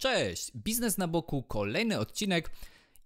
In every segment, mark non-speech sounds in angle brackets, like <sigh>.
Cześć, biznes na boku, kolejny odcinek.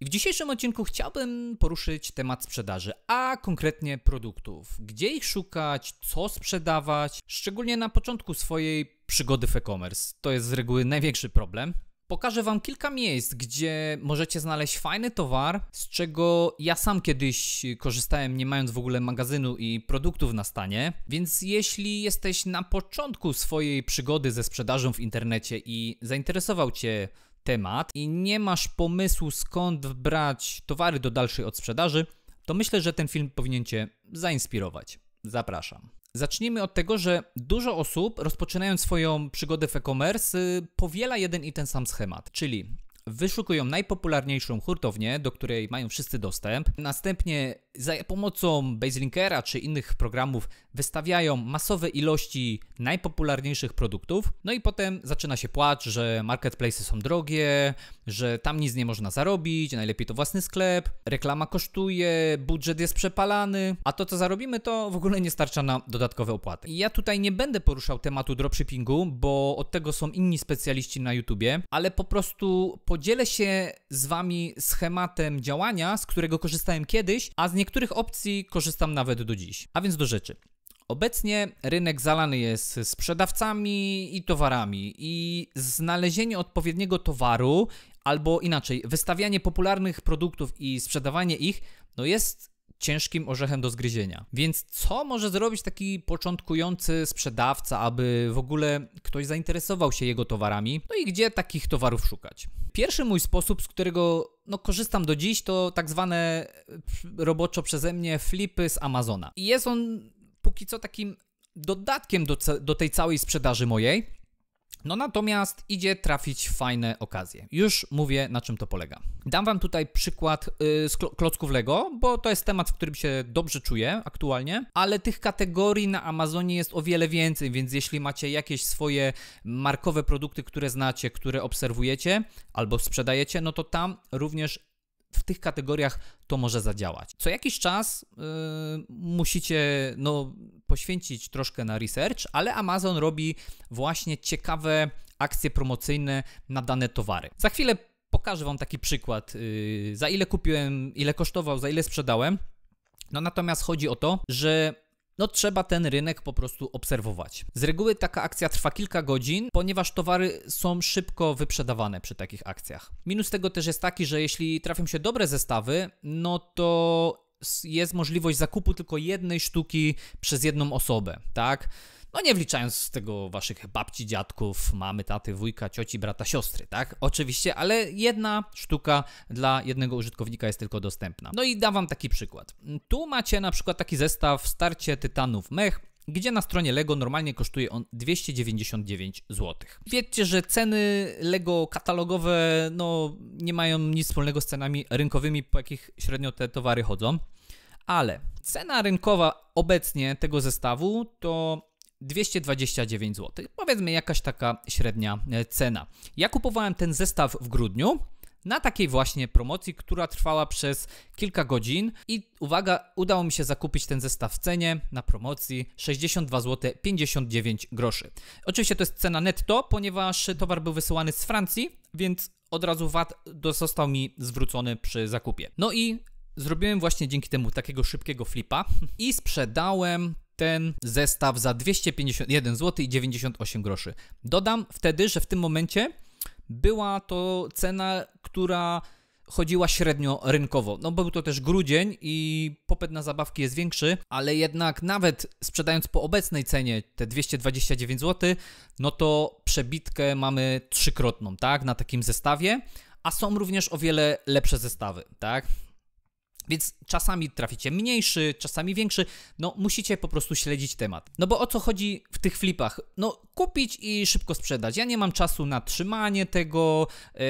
w dzisiejszym odcinku chciałbym poruszyć temat sprzedaży, a konkretnie produktów. Gdzie ich szukać, co sprzedawać, szczególnie na początku swojej przygody w e-commerce. To jest z reguły największy problem. Pokażę Wam kilka miejsc, gdzie możecie znaleźć fajny towar, z czego ja sam kiedyś korzystałem, nie mając w ogóle magazynu i produktów na stanie. Więc jeśli jesteś na początku swojej przygody ze sprzedażą w internecie i zainteresował Cię temat i nie masz pomysłu skąd brać towary do dalszej odsprzedaży, to myślę, że ten film powinien Cię zainspirować. Zapraszam. Zacznijmy od tego, że dużo osób, rozpoczynając swoją przygodę w e-commerce, powiela jeden i ten sam schemat, czyli wyszukują najpopularniejszą hurtownię, do której mają wszyscy dostęp. Następnie za pomocą Baselinkera czy innych programów wystawiają masowe ilości najpopularniejszych produktów. No i potem zaczyna się płacz, że marketplace są drogie, że tam nic nie można zarobić, najlepiej to własny sklep, reklama kosztuje, budżet jest przepalany, a to co zarobimy to w ogóle nie starcza na dodatkowe opłaty. ja tutaj nie będę poruszał tematu dropshippingu, bo od tego są inni specjaliści na YouTubie, ale po prostu po podzielę się z Wami schematem działania, z którego korzystałem kiedyś, a z niektórych opcji korzystam nawet do dziś. A więc do rzeczy. Obecnie rynek zalany jest sprzedawcami i towarami, i znalezienie odpowiedniego towaru, albo inaczej, wystawianie popularnych produktów i sprzedawanie ich, no jest ciężkim orzechem do zgryzienia. Więc co może zrobić taki początkujący sprzedawca, aby w ogóle ktoś zainteresował się jego towarami? No i gdzie takich towarów szukać? Pierwszy mój sposób, z którego no, korzystam do dziś, to tak zwane e, roboczo przeze mnie flipy z Amazona. I jest on póki co takim dodatkiem do, do tej całej sprzedaży mojej. No natomiast idzie trafić fajne okazje. Już mówię, na czym to polega. Dam wam tutaj przykład yy, z klocków Lego, bo to jest temat, w którym się dobrze czuję aktualnie, ale tych kategorii na Amazonie jest o wiele więcej, więc jeśli macie jakieś swoje markowe produkty, które znacie, które obserwujecie albo sprzedajecie, no to tam również w tych kategoriach to może zadziałać. Co jakiś czas yy, musicie no, poświęcić troszkę na research, ale Amazon robi właśnie ciekawe akcje promocyjne na dane towary. Za chwilę pokażę Wam taki przykład, yy, za ile kupiłem, ile kosztował, za ile sprzedałem. No natomiast chodzi o to, że no trzeba ten rynek po prostu obserwować. Z reguły taka akcja trwa kilka godzin, ponieważ towary są szybko wyprzedawane przy takich akcjach. Minus tego też jest taki, że jeśli trafią się dobre zestawy, no to jest możliwość zakupu tylko jednej sztuki przez jedną osobę, tak? No nie wliczając z tego waszych babci, dziadków, mamy, taty, wujka, cioci, brata, siostry, tak? Oczywiście, ale jedna sztuka dla jednego użytkownika jest tylko dostępna. No i dam wam taki przykład. Tu macie na przykład taki zestaw Starcie Tytanów Mech, gdzie na stronie LEGO normalnie kosztuje on 299 zł. Wiecie, że ceny LEGO katalogowe no, nie mają nic wspólnego z cenami rynkowymi, po jakich średnio te towary chodzą, ale cena rynkowa obecnie tego zestawu to 229 zł. Powiedzmy jakaś taka średnia e, cena. Ja kupowałem ten zestaw w grudniu na takiej właśnie promocji, która trwała przez kilka godzin i uwaga, udało mi się zakupić ten zestaw w cenie na promocji 62 zł 59 groszy. Oczywiście to jest cena netto, ponieważ towar był wysyłany z Francji, więc od razu VAT został mi zwrócony przy zakupie. No i zrobiłem właśnie dzięki temu takiego szybkiego flipa i sprzedałem ten zestaw za 251 zł i 98 groszy. Dodam wtedy, że w tym momencie była to cena, która chodziła średnio rynkowo. No był to też grudzień i popyt na zabawki jest większy, ale jednak nawet sprzedając po obecnej cenie te 229 zł, no to przebitkę mamy trzykrotną, tak, na takim zestawie, a są również o wiele lepsze zestawy, tak? Więc czasami traficie mniejszy, czasami większy. No, musicie po prostu śledzić temat. No bo o co chodzi w tych flipach? No, kupić i szybko sprzedać. Ja nie mam czasu na trzymanie tego, yy,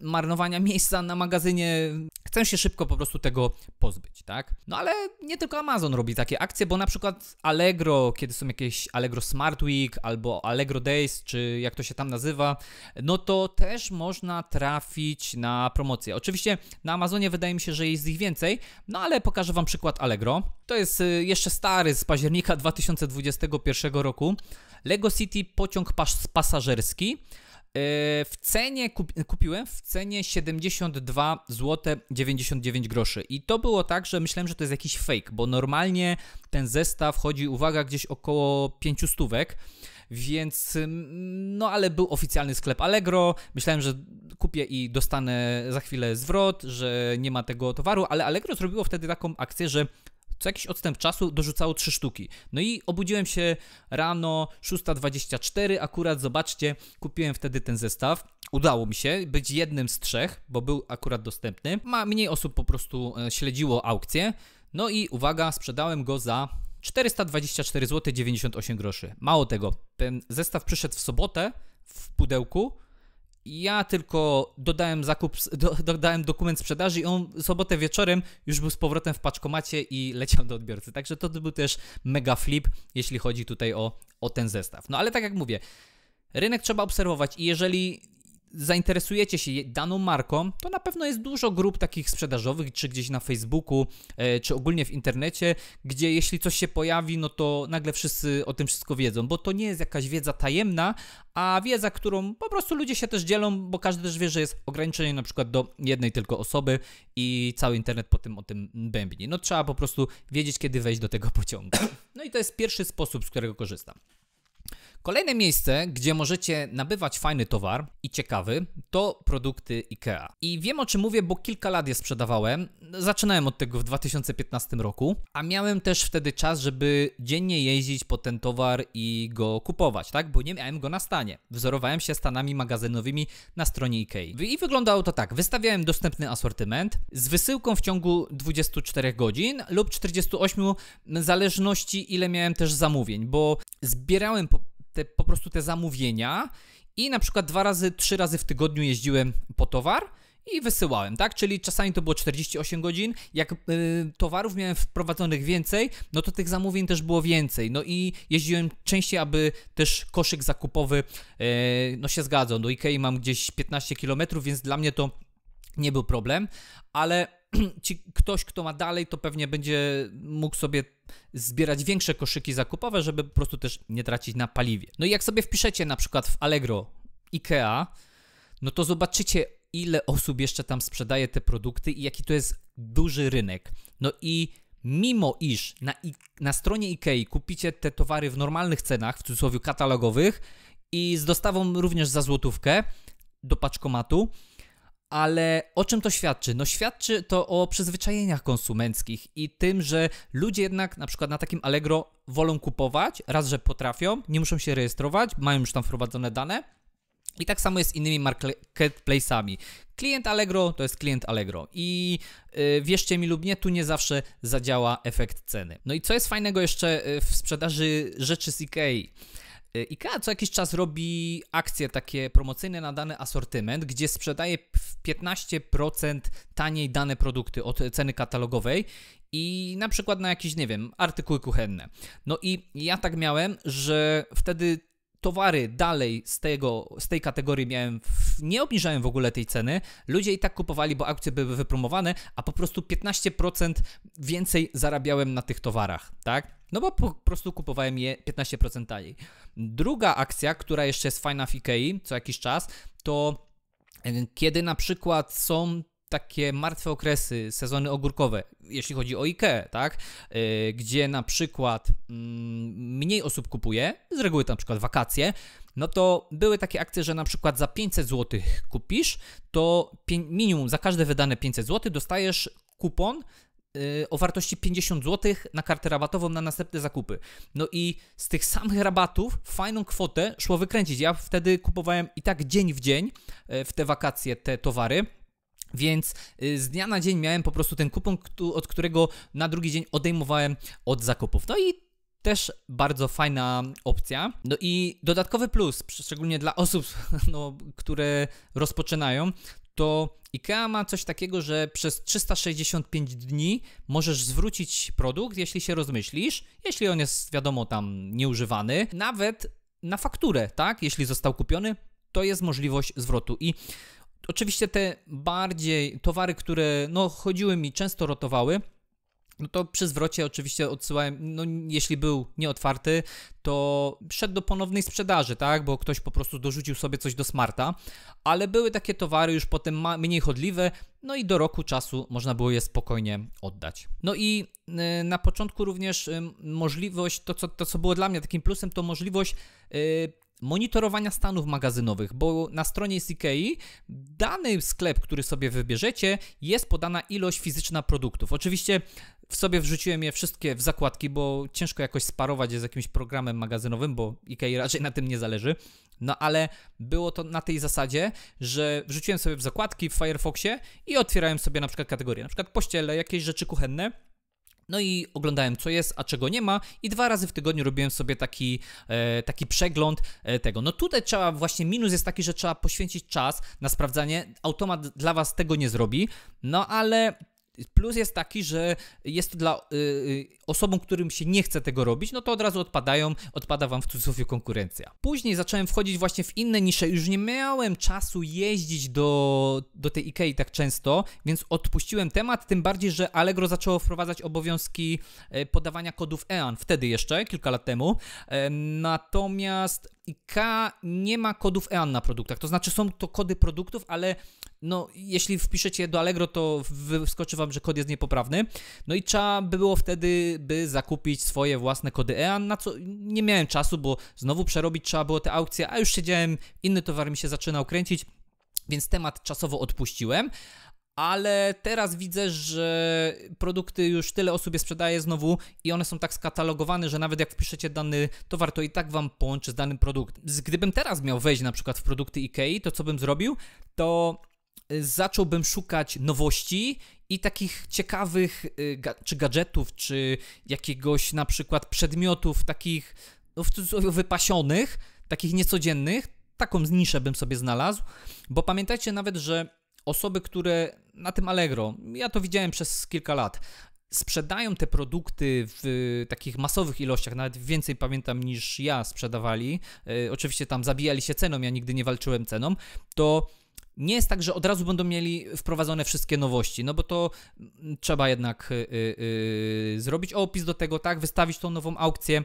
marnowania miejsca na magazynie Chcę się szybko po prostu tego pozbyć, tak? No ale nie tylko Amazon robi takie akcje, bo na przykład Allegro, kiedy są jakieś Allegro Smart Week albo Allegro Days, czy jak to się tam nazywa, no to też można trafić na promocję. Oczywiście na Amazonie wydaje mi się, że jest ich więcej, no ale pokażę Wam przykład Allegro. To jest y, jeszcze stary z października 2021 <laughs> roku. Lego City pociąg pas pasażerski Yy, w cenie kupiłem w cenie 72 zł 99 groszy i to było tak, że myślałem, że to jest jakiś fake, bo normalnie ten zestaw chodzi uwaga gdzieś około 5 stówek. Więc no ale był oficjalny sklep Allegro. Myślałem, że kupię i dostanę za chwilę zwrot, że nie ma tego towaru, ale Allegro zrobiło wtedy taką akcję, że co jakiś odstęp czasu dorzucało trzy sztuki. No i obudziłem się rano 6.24, akurat zobaczcie, kupiłem wtedy ten zestaw. Udało mi się być jednym z trzech, bo był akurat dostępny. Ma mniej osób po prostu e, śledziło aukcję. No i uwaga, sprzedałem go za 424 zł 98 groszy. Mało tego, ten zestaw przyszedł w sobotę w pudełku ja tylko dodałem zakup, do, <laughs> dodałem dokument sprzedaży i on sobotę wieczorem już był z powrotem w paczkomacie i leciał do odbiorcy. Także to był też mega flip, jeśli chodzi tutaj o, o ten zestaw. No ale tak jak mówię, rynek trzeba obserwować i jeżeli zainteresujecie się daną marką, to na pewno jest dużo grup takich sprzedażowych, czy gdzieś na Facebooku, e, czy ogólnie w internecie, gdzie jeśli coś się pojawi, no to nagle wszyscy o tym wszystko wiedzą, bo to nie jest jakaś wiedza tajemna, a wiedza, którą po prostu ludzie się też dzielą, bo każdy też wie, że jest ograniczenie na przykład do jednej tylko osoby i cały internet potem o tym bębni. No trzeba po prostu wiedzieć, kiedy wejść do tego pociągu. No i to jest pierwszy sposób, z którego korzystam. Kolejne miejsce, gdzie możecie nabywać fajny towar i ciekawy, to produkty IKEA. I wiem o czym mówię, bo kilka lat je sprzedawałem. Zaczynałem od tego w 2015 roku, a miałem też wtedy czas, żeby dziennie jeździć po ten towar i go kupować, tak? Bo nie miałem go na stanie. Wzorowałem się stanami magazynowymi na stronie IKEA. I wyglądało to tak. Wystawiałem dostępny asortyment z wysyłką w ciągu 24 godzin lub 48, w zależności ile miałem też zamówień, bo zbierałem po te, po prostu te zamówienia i na przykład dwa razy, trzy razy w tygodniu jeździłem po towar i wysyłałem, tak? Czyli czasami to było 48 godzin. Jak y, towarów miałem wprowadzonych więcej, no to tych zamówień też było więcej. No i jeździłem częściej, aby też koszyk zakupowy, y, no się zgadzał. Do Ikei mam gdzieś 15 km, więc dla mnie to nie był problem, ale <clears throat> ci, ktoś, kto ma dalej, to pewnie będzie mógł sobie zbierać większe koszyki zakupowe, żeby po prostu też nie tracić na paliwie. No i jak sobie wpiszecie na przykład w Allegro IKEA, no to zobaczycie, ile osób jeszcze tam sprzedaje te produkty i jaki to jest duży rynek. No i mimo iż na, na stronie IKEA kupicie te towary w normalnych cenach, w cudzysłowie katalogowych i z dostawą również za złotówkę do paczkomatu, ale o czym to świadczy? No świadczy to o przyzwyczajeniach konsumenckich i tym, że ludzie jednak na przykład na takim Allegro wolą kupować, raz, że potrafią, nie muszą się rejestrować, mają już tam wprowadzone dane, i tak samo jest z innymi marketplace'ami. Klient Allegro to jest klient Allegro i yy, wierzcie mi lub nie, tu nie zawsze zadziała efekt ceny. No i co jest fajnego jeszcze y, w sprzedaży rzeczy z Ikei? Y, IKEA co jakiś czas robi akcje takie promocyjne na dany asortyment, gdzie sprzedaje w 15% taniej dane produkty od ceny katalogowej i na przykład na jakieś, nie wiem, artykuły kuchenne. No i ja tak miałem, że wtedy towary dalej z, tego, z tej kategorii miałem, w, nie obniżałem w ogóle tej ceny. Ludzie i tak kupowali, bo akcje były wypromowane, a po prostu 15% więcej zarabiałem na tych towarach, tak? No bo po prostu kupowałem je 15% taniej. Druga akcja, która jeszcze jest fajna w IKEA co jakiś czas, to kiedy na przykład są takie martwe okresy, sezony ogórkowe, jeśli chodzi o IKE, tak? Y, gdzie na przykład mm, mniej osób kupuje, z reguły to na przykład wakacje, no to były takie akcje, że na przykład za 500 zł kupisz, to minimum za każde wydane 500 zł dostajesz kupon y, o wartości 50 zł na kartę rabatową na następne zakupy. No i z tych samych rabatów fajną kwotę szło wykręcić. Ja wtedy kupowałem i tak dzień w dzień y, w te wakacje te towary. Więc y, z dnia na dzień miałem po prostu ten kupon, od którego na drugi dzień odejmowałem od zakupów. No i też bardzo fajna opcja. No i dodatkowy plus, szczególnie dla <laughs> osób, no, które rozpoczynają, to IKEA ma coś takiego, że przez 365 dni możesz zwrócić produkt, jeśli się rozmyślisz, jeśli on jest, wiadomo, tam nieużywany, nawet na fakturę, tak? Jeśli został kupiony, to jest możliwość zwrotu. I Oczywiście te bardziej towary, które no, chodziły mi, często rotowały, no to przy zwrocie oczywiście odsyłałem, no jeśli był nieotwarty, to szedł do ponownej sprzedaży, tak, bo ktoś po prostu dorzucił sobie coś do smarta, ale były takie towary już potem mniej chodliwe, no i do roku czasu można było je spokojnie oddać. No i y, na początku również y, możliwość, to co, to co było dla mnie takim plusem, to możliwość y, monitorowania stanów magazynowych, bo na stronie z Ikei dany sklep, który sobie wybierzecie, jest podana ilość fizyczna produktów. Oczywiście w sobie wrzuciłem je wszystkie w zakładki, bo ciężko jakoś sparować je z jakimś programem magazynowym, bo Ikei raczej na tym nie zależy. No ale było to na tej zasadzie, że wrzuciłem sobie w zakładki w Firefoxie i otwierałem sobie na przykład kategorie, na przykład pościele, jakieś rzeczy kuchenne no i oglądałem, co jest, a czego nie ma, i dwa razy w tygodniu robiłem sobie taki, e, taki przegląd e, tego. No tutaj trzeba, właśnie minus jest taki, że trzeba poświęcić czas na sprawdzanie. Automat dla Was tego nie zrobi, no ale Plus jest taki, że jest to dla y, y, osobom, którym się nie chce tego robić, no to od razu odpadają, odpada wam w cudzysłowie konkurencja. Później zacząłem wchodzić właśnie w inne nisze, już nie miałem czasu jeździć do, do tej Ikei tak często, więc odpuściłem temat, tym bardziej, że Allegro zaczęło wprowadzać obowiązki e, podawania kodów EAN, wtedy jeszcze, kilka lat temu. E, natomiast IK nie ma kodów EAN na produktach. To znaczy są to kody produktów, ale no jeśli wpiszecie do Allegro, to wyskoczy wam, że kod jest niepoprawny. No i trzeba by było wtedy, by zakupić swoje własne kody EAN, na co nie miałem czasu, bo znowu przerobić trzeba było te aukcje, a już siedziałem, inny towar mi się zaczynał kręcić, więc temat czasowo odpuściłem. Ale teraz widzę, że produkty już tyle osób je sprzedaje znowu i one są tak skatalogowane, że nawet jak wpiszecie dany towar, to i tak wam połączy z danym produktem. Gdybym teraz miał wejść na przykład w produkty IKEA, to co bym zrobił? To Y, zacząłbym szukać nowości i takich ciekawych y, ga czy gadżetów, czy jakiegoś na przykład przedmiotów takich no w cudzysłowie wypasionych, takich niecodziennych, taką niszę bym sobie znalazł, bo pamiętajcie nawet, że osoby, które na tym Allegro, ja to widziałem przez kilka lat, sprzedają te produkty w takich masowych ilościach, nawet więcej pamiętam niż ja sprzedawali, y, oczywiście tam zabijali się ceną, ja nigdy nie walczyłem ceną, to nie jest tak, że od razu będą mieli wprowadzone wszystkie nowości, no bo to mm, trzeba jednak y, y, y, zrobić opis do tego, tak, wystawić tą nową aukcję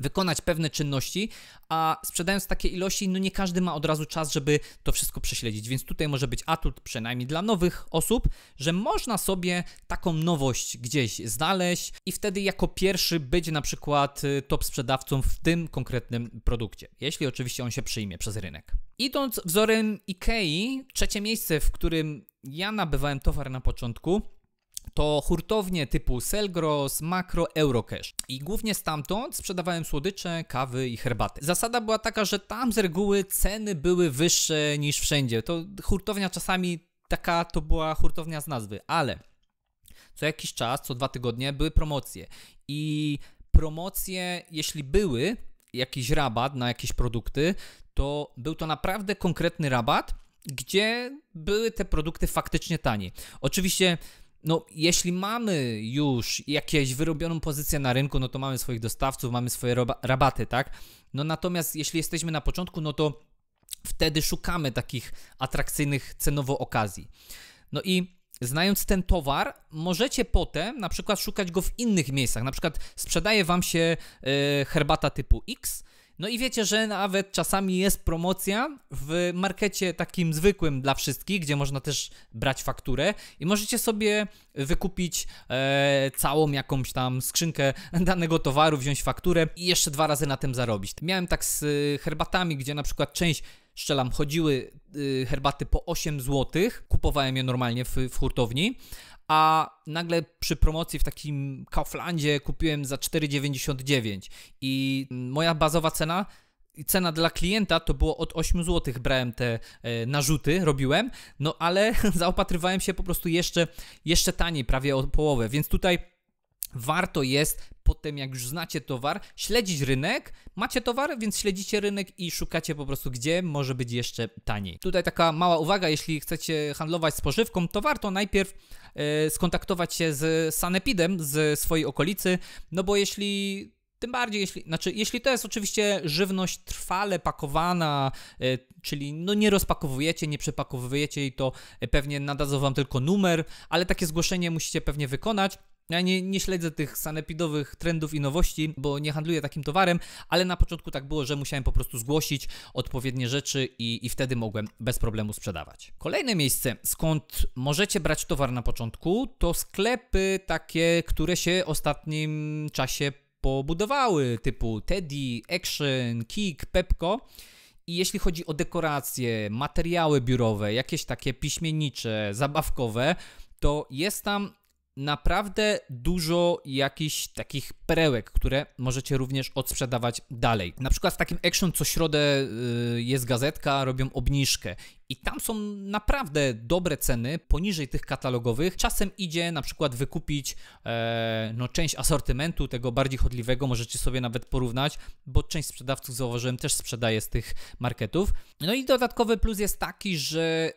wykonać pewne czynności, a sprzedając takie ilości, no nie każdy ma od razu czas, żeby to wszystko prześledzić, więc tutaj może być atut, przynajmniej dla nowych osób, że można sobie taką nowość gdzieś znaleźć i wtedy jako pierwszy być na przykład y, top sprzedawcą w tym konkretnym produkcie, jeśli oczywiście on się przyjmie przez rynek. Idąc wzorem IKEA, trzecie miejsce, w którym ja nabywałem towar na początku, to hurtownie typu Selgros, Makro, Eurocash. I głównie stamtąd sprzedawałem słodycze, kawy i herbaty. Zasada była taka, że tam z reguły ceny były wyższe niż wszędzie. To hurtownia czasami taka to była hurtownia z nazwy, ale co jakiś czas, co dwa tygodnie były promocje. I promocje, jeśli były jakiś rabat na jakieś produkty, to był to naprawdę konkretny rabat, gdzie były te produkty faktycznie tanie. Oczywiście no, jeśli mamy już jakieś wyrobioną pozycję na rynku, no to mamy swoich dostawców, mamy swoje rabaty, tak? No natomiast jeśli jesteśmy na początku, no to wtedy szukamy takich atrakcyjnych cenowo okazji. No i znając ten towar, możecie potem na przykład szukać go w innych miejscach. Na przykład sprzedaje wam się yy, herbata typu X, no i wiecie, że nawet czasami jest promocja w markecie takim zwykłym dla wszystkich, gdzie można też brać fakturę i możecie sobie wykupić e, całą jakąś tam skrzynkę <laughs> danego towaru, wziąć fakturę i jeszcze dwa razy na tym zarobić. Miałem tak z e, herbatami, gdzie na przykład część szczelam, chodziły y, herbaty po 8 zł, kupowałem je normalnie w, w hurtowni, a nagle przy promocji w takim Kauflandzie kupiłem za 4,99 i moja bazowa cena cena dla klienta to było od 8 zł brałem te e, narzuty, robiłem, no ale <laughs> zaopatrywałem się po prostu jeszcze, jeszcze taniej, prawie o połowę, więc tutaj warto jest potem jak już znacie towar, śledzić rynek, macie towar, więc śledzicie rynek i szukacie po prostu, gdzie może być jeszcze taniej. Tutaj taka mała uwaga, jeśli chcecie handlować spożywką, to warto najpierw e, skontaktować się z sanepidem z swojej okolicy, no bo jeśli tym bardziej, jeśli, znaczy, jeśli to jest oczywiście żywność trwale pakowana, y, czyli no nie rozpakowujecie, nie przepakowujecie i to pewnie nadadzą wam tylko numer, ale takie zgłoszenie musicie pewnie wykonać. Ja nie, nie, śledzę tych sanepidowych trendów i nowości, bo nie handluję takim towarem, ale na początku tak było, że musiałem po prostu zgłosić odpowiednie rzeczy i, i wtedy mogłem bez problemu sprzedawać. Kolejne miejsce, skąd możecie brać towar na początku, to sklepy takie, które się w ostatnim czasie pobudowały, typu Teddy, Action, Kik, Pepko. I jeśli chodzi o dekoracje, materiały biurowe, jakieś takie piśmiennicze, zabawkowe, to jest tam naprawdę dużo jakichś takich perełek, które możecie również odsprzedawać dalej. Na przykład w takim Action co środę y, jest gazetka, robią obniżkę i tam są naprawdę dobre ceny poniżej tych katalogowych. Czasem idzie na przykład wykupić e, no, część asortymentu tego bardziej chodliwego, możecie sobie nawet porównać, bo część sprzedawców zauważyłem też sprzedaje z tych marketów. No i dodatkowy plus jest taki, że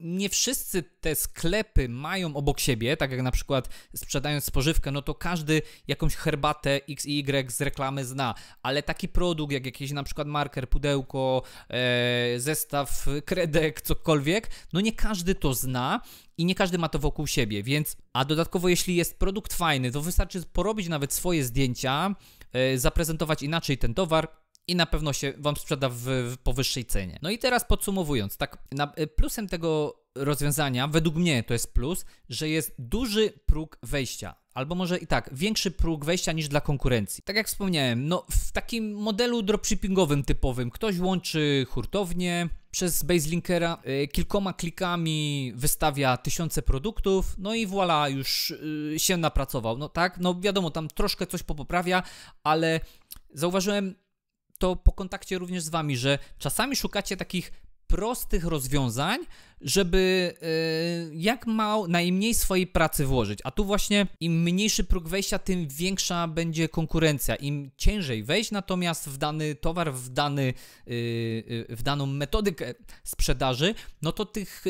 nie wszyscy te sklepy mają obok siebie, tak jak na przykład sprzedając spożywkę, no to każdy jakąś herbatę X i Y z reklamy zna, ale taki produkt jak jakiś na przykład marker, pudełko, e, zestaw kredek, cokolwiek, no nie każdy to zna i nie każdy ma to wokół siebie, więc a dodatkowo jeśli jest produkt fajny, to wystarczy porobić nawet swoje zdjęcia, e, zaprezentować inaczej ten towar, i na pewno się Wam sprzeda w, w powyższej cenie. No i teraz podsumowując, tak, na, y, plusem tego rozwiązania, według mnie to jest plus, że jest duży próg wejścia. Albo może i tak, większy próg wejścia niż dla konkurencji. Tak jak wspomniałem, no w takim modelu dropshippingowym typowym ktoś łączy hurtownię, przez Baselinkera y, kilkoma klikami wystawia tysiące produktów, no i voilà, już y, się napracował. No tak, no wiadomo, tam troszkę coś popoprawia, ale zauważyłem to po kontakcie również z Wami, że czasami szukacie takich prostych rozwiązań, żeby y, jak mało, najmniej swojej pracy włożyć. A tu właśnie im mniejszy próg wejścia, tym większa będzie konkurencja. Im ciężej wejść natomiast w dany towar, w, dany, y, y, w daną metodykę sprzedaży, no to tych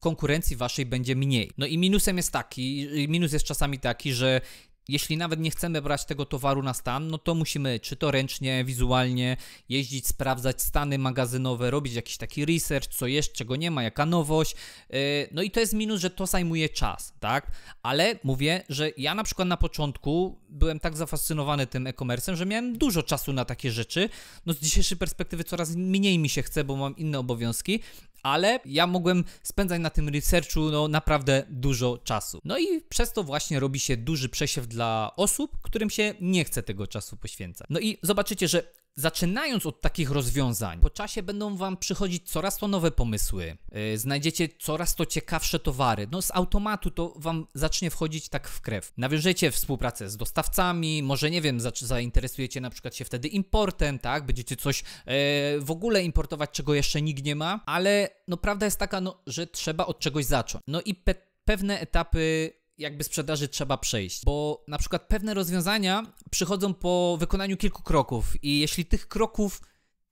konkurencji waszej będzie mniej. No i minusem jest taki, minus jest czasami taki, że jeśli nawet nie chcemy brać tego towaru na stan, no to musimy czy to ręcznie, wizualnie jeździć, sprawdzać stany magazynowe, robić jakiś taki research, co jest, czego nie ma, jaka nowość. Yy, no i to jest minus, że to zajmuje czas, tak? Ale mówię, że ja na przykład na początku byłem tak zafascynowany tym e-commerce'em, że miałem dużo czasu na takie rzeczy. No z dzisiejszej perspektywy coraz mniej mi się chce, bo mam inne obowiązki, ale ja mogłem spędzać na tym researchu no, naprawdę dużo czasu. No i przez to właśnie robi się duży przesiew dla osób, którym się nie chce tego czasu poświęcać. No i zobaczycie, że Zaczynając od takich rozwiązań, po czasie będą Wam przychodzić coraz to nowe pomysły, yy, znajdziecie coraz to ciekawsze towary. No z automatu to Wam zacznie wchodzić tak w krew. Nawiążecie współpracę z dostawcami, może nie wiem, za, zainteresujecie na przykład się wtedy importem, tak? Będziecie coś yy, w ogóle importować, czego jeszcze nikt nie ma, ale no prawda jest taka, no, że trzeba od czegoś zacząć. No i pe pewne etapy jakby sprzedaży trzeba przejść, bo na przykład pewne rozwiązania przychodzą po wykonaniu kilku kroków i jeśli tych kroków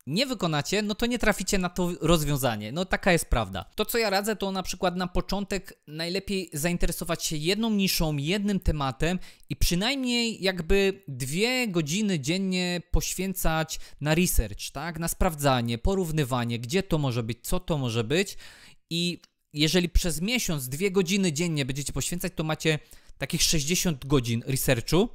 nie wykonacie, no to nie traficie na to rozwiązanie. No taka jest prawda. To co ja radzę, to na przykład na początek najlepiej zainteresować się jedną niszą, jednym tematem i przynajmniej jakby dwie godziny dziennie poświęcać na research, tak? Na sprawdzanie, porównywanie, gdzie to może być, co to może być i jeżeli przez miesiąc, dwie godziny dziennie będziecie poświęcać, to macie takich 60 godzin researchu,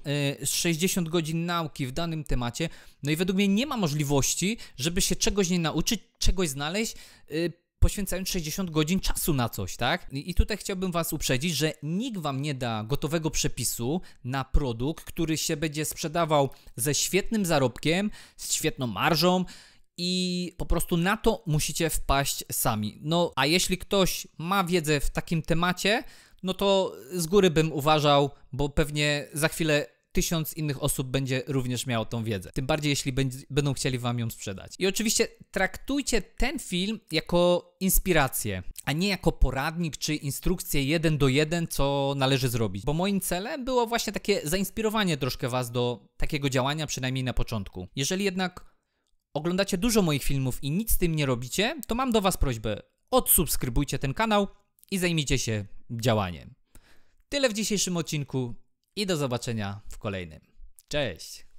60 y, godzin nauki w danym temacie. No i według mnie nie ma możliwości, żeby się czegoś nie nauczyć, czegoś znaleźć, y, poświęcając 60 godzin czasu na coś, tak? I tutaj chciałbym Was uprzedzić, że nikt Wam nie da gotowego przepisu na produkt, który się będzie sprzedawał ze świetnym zarobkiem, z świetną marżą, i po prostu na to musicie wpaść sami. No, a jeśli ktoś ma wiedzę w takim temacie, no to z góry bym uważał, bo pewnie za chwilę tysiąc innych osób będzie również miało tą wiedzę. Tym bardziej, jeśli będą chcieli wam ją sprzedać. I oczywiście traktujcie ten film jako inspirację, a nie jako poradnik czy instrukcję jeden do jeden, co należy zrobić. Bo moim celem było właśnie takie zainspirowanie troszkę was do takiego działania, przynajmniej na początku. Jeżeli jednak oglądacie dużo moich filmów i nic z tym nie robicie, to mam do Was prośbę: odsubskrybujcie ten kanał i zajmijcie się działaniem. Tyle w dzisiejszym odcinku i do zobaczenia w kolejnym. Cześć!